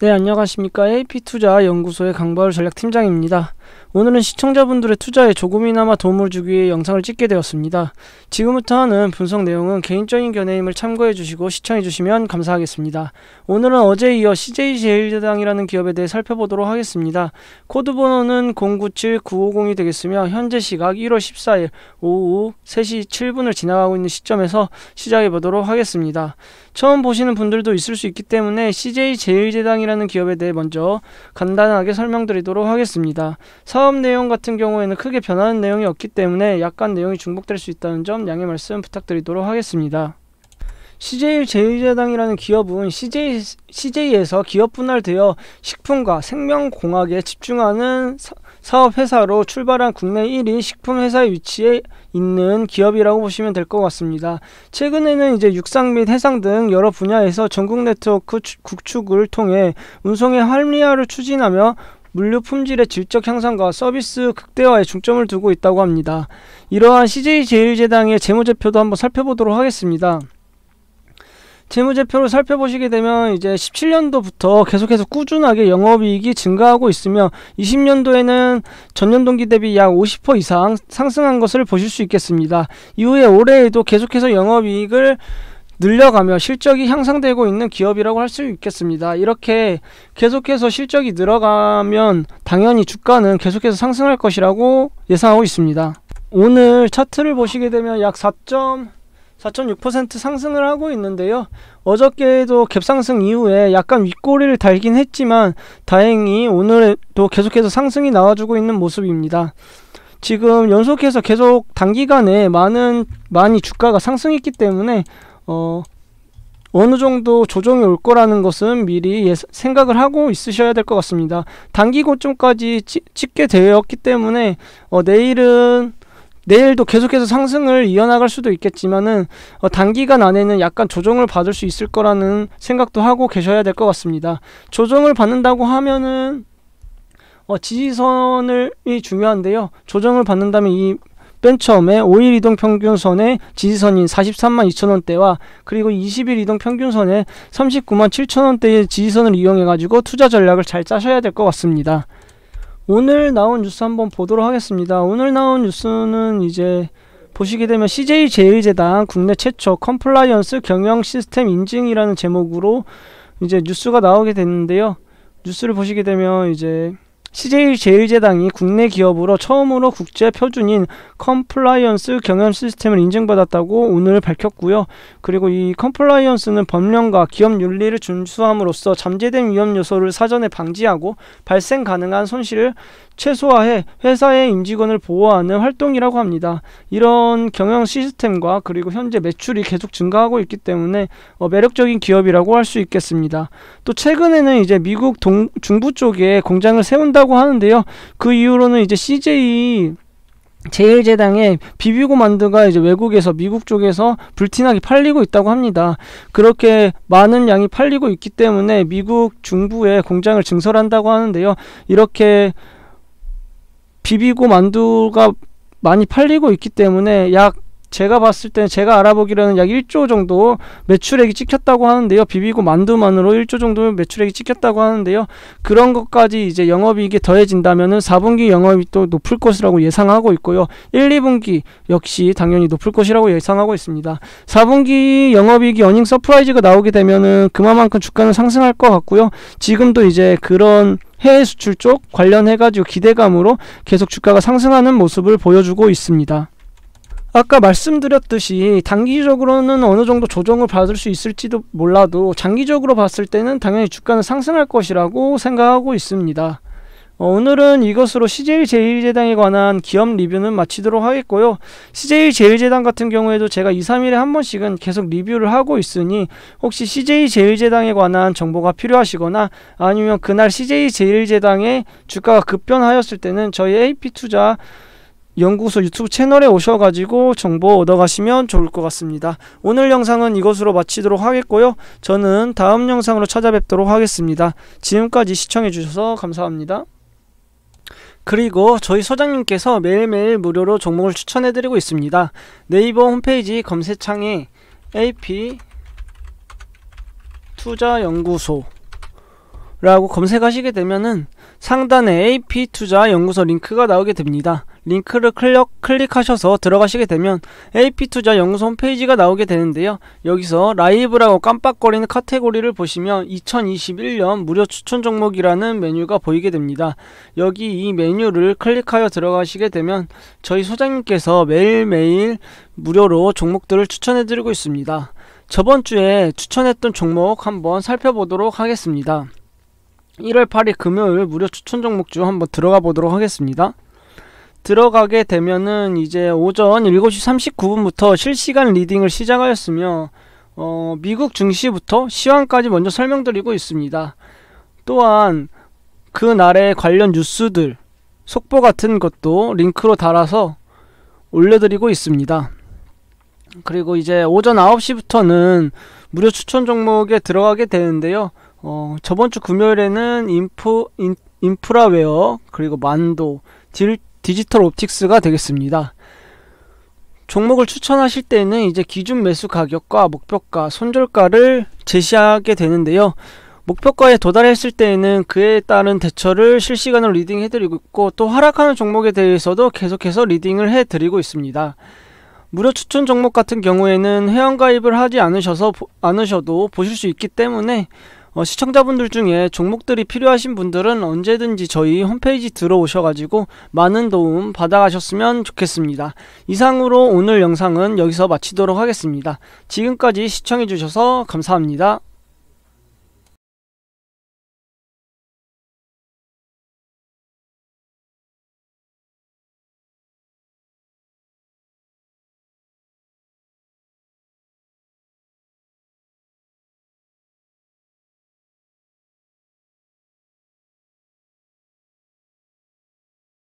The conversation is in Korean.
네, 안녕하십니까. AP투자 연구소의 강바울 전략팀장입니다. 오늘은 시청자분들의 투자에 조금이나마 도움을 주기 위해 영상을 찍게 되었습니다. 지금부터 하는 분석 내용은 개인적인 견해임을 참고해 주시고 시청해 주시면 감사하겠습니다. 오늘은 어제 이어 CJ제일제당이라는 기업에 대해 살펴보도록 하겠습니다. 코드 번호는 097950이 되겠으며 현재 시각 1월 14일 오후 3시 7분을 지나가고 있는 시점에서 시작해 보도록 하겠습니다. 처음 보시는 분들도 있을 수 있기 때문에 CJ제일제당이라는 기업에 대해 먼저 간단하게 설명드리도록 하겠습니다. 사업 내용 같은 경우에는 크게 변하는 내용이 없기 때문에 약간 내용이 중복될 수 있다는 점 양해 말씀 부탁드리도록 하겠습니다. CJ 제일제당이라는 기업은 CJ, CJ에서 기업 분할되어 식품과 생명공학에 집중하는 사, 업회사로 출발한 국내 1위 식품회사의 위치에 있는 기업이라고 보시면 될 것 같습니다. 최근에는 이제 육상 및 해상 등 여러 분야에서 전국 네트워크 구축을 통해 운송의 합리화를 추진하며 물류 품질의 질적 향상과 서비스 극대화에 중점을 두고 있다고 합니다. 이러한 CJ제일제당의 재무제표도 한번 살펴보도록 하겠습니다. 재무제표를 살펴보시게 되면 이제 17년도부터 계속해서 꾸준하게 영업이익이 증가하고 있으며 20년도에는 전년 동기 대비 약 50% 이상 상승한 것을 보실 수 있겠습니다. 이후에 올해에도 계속해서 영업이익을 늘려가며 실적이 향상되고 있는 기업이라고 할 수 있겠습니다. 이렇게 계속해서 실적이 늘어가면 당연히 주가는 계속해서 상승할 것이라고 예상하고 있습니다. 오늘 차트를 보시게 되면 약4 6 상승을 하고 있는데요. 어저께도 갭상승 이후에 약간 윗꼬리를 달긴 했지만 다행히 오늘도 계속해서 상승이 나와주고 있는 모습입니다. 지금 연속해서 계속 단기간에 많은 많이 주가가 상승했기 때문에 어, 어느 정도 조정이 올 거라는 것은 미리 예사, 생각을 하고 있으셔야 될 것 같습니다. 단기 고점까지 치, 찍게 되었기 때문에 어, 내일은 내일도 계속해서 상승을 이어나갈 수도 있겠지만은 어, 단기간 안에는 약간 조정을 받을 수 있을 거라는 생각도 하고 계셔야 될 것 같습니다. 조정을 받는다고 하면은 어, 지지선이 중요한데요. 조정을 받는다면 이맨 처음에 5일 이동 평균선의 지지선인 43만 2천원대와 그리고 20일 이동 평균선의 39만 7천원대의 지지선을 이용해가지고 투자 전략을 잘 짜셔야 될 것 같습니다. 오늘 나온 뉴스 한번 보도록 하겠습니다. 오늘 나온 뉴스는 이제 보시게 되면 CJ 제일제당 국내 최초 컴플라이언스 경영 시스템 인증이라는 제목으로 이제 뉴스가 나오게 됐는데요. 뉴스를 보시게 되면 이제 CJ 제일제당이 국내 기업으로 처음으로 국제 표준인 컴플라이언스 경영 시스템을 인증받았다고 오늘 밝혔고요. 그리고 이 컴플라이언스는 법령과 기업 윤리를 준수함으로써 잠재된 위험 요소를 사전에 방지하고 발생 가능한 손실을 최소화해 회사의 임직원을 보호하는 활동이라고 합니다. 이런 경영 시스템과 그리고 현재 매출이 계속 증가하고 있기 때문에 어, 매력적인 기업이라고 할 수 있겠습니다. 또 최근에는 이제 미국 동, 중부 쪽에 공장을 세운다고 하는데요. 그 이후로는 이제 CJ 제일제당의 비비고만두가 이제 외국에서 미국 쪽에서 불티나게 팔리고 있다고 합니다. 그렇게 많은 양이 팔리고 있기 때문에 미국 중부에 공장을 증설한다고 하는데요. 이렇게 비비고 만두가 많이 팔리고 있기 때문에 약 제가 봤을 때는 제가 알아보기로는 약 1조 정도 매출액이 찍혔다고 하는데요. 비비고 만두만으로 1조 정도 매출액이 찍혔다고 하는데요. 그런 것까지 이제 영업이익이 더해진다면 4분기 영업이익 도 높을 것이라고 예상하고 있고요. 1, 2분기 역시 당연히 높을 것이라고 예상하고 있습니다. 4분기 영업이익이 어닝 서프라이즈가 나오게 되면은 그만큼 주가는 상승할 것 같고요. 지금도 이제 그런 해외 수출 쪽 관련해가지고 기대감으로 계속 주가가 상승하는 모습을 보여주고 있습니다. 아까 말씀드렸듯이 단기적으로는 어느 정도 조정을 받을 수 있을지도 몰라도 장기적으로 봤을 때는 당연히 주가는 상승할 것이라고 생각하고 있습니다. 어, 오늘은 이것으로 CJ 제일제당에 관한 기업 리뷰는 마치도록 하겠고요. CJ 제일제당 같은 경우에도 제가 2, 3일에 한 번씩은 계속 리뷰를 하고 있으니 혹시 CJ 제일제당에 관한 정보가 필요하시거나 아니면 그날 CJ 제일제당의 주가가 급변하였을 때는 저희 AP투자 연구소 유튜브 채널에 오셔가지고 정보 얻어가시면 좋을 것 같습니다. 오늘 영상은 이것으로 마치도록 하겠고요. 저는 다음 영상으로 찾아뵙도록 하겠습니다. 지금까지 시청해주셔서 감사합니다. 그리고 저희 소장님께서 매일매일 무료로 종목을 추천해드리고 있습니다. 네이버 홈페이지 검색창에 AP 투자연구소라고 검색하시게 되면은 상단에 AP투자연구소 링크가 나오게 됩니다. 링크를 클릭, 하셔서 들어가시게 되면 AP투자연구소 홈페이지가 나오게 되는데요. 여기서 라이브라고 깜빡거리는 카테고리를 보시면 2021년 무료 추천 종목이라는 메뉴가 보이게 됩니다. 여기 이 메뉴를 클릭하여 들어가시게 되면 저희 소장님께서 매일매일 무료로 종목들을 추천해드리고 있습니다. 저번 주에 추천했던 종목 한번 살펴보도록 하겠습니다. 1월 8일 금요일 무료 추천 종목주 한번 들어가 보도록 하겠습니다. 들어가게 되면은 이제 오전 7시 39분부터 실시간 리딩을 시작하였으며 어, 미국 증시부터 시황까지 먼저 설명드리고 있습니다. 또한 그날의 관련 뉴스들, 속보 같은 것도 링크로 달아서 올려드리고 있습니다. 그리고 이제 오전 9시부터는 무료 추천 종목에 들어가게 되는데요. 어, 저번 주 금요일에는 인프, 인, 인프라웨어 그리고 만도 딜, 디지털 옵틱스가 되겠습니다. 종목을 추천하실 때는 이제 기준 매수 가격과 목표가, 손절가를 제시하게 되는데요. 목표가에 도달했을 때에는 그에 따른 대처를 실시간으로 리딩해드리고 있고 또 하락하는 종목에 대해서도 계속해서 리딩을 해드리고 있습니다. 무료 추천 종목 같은 경우에는 회원가입을 하지 않으셔서, 않으셔도 보실 수 있기 때문에 어, 시청자분들 중에 종목들이 필요하신 분들은 언제든지 저희 홈페이지 들어오셔가지고 많은 도움 받아가셨으면 좋겠습니다. 이상으로 오늘 영상은 여기서 마치도록 하겠습니다. 지금까지 시청해주셔서 감사합니다.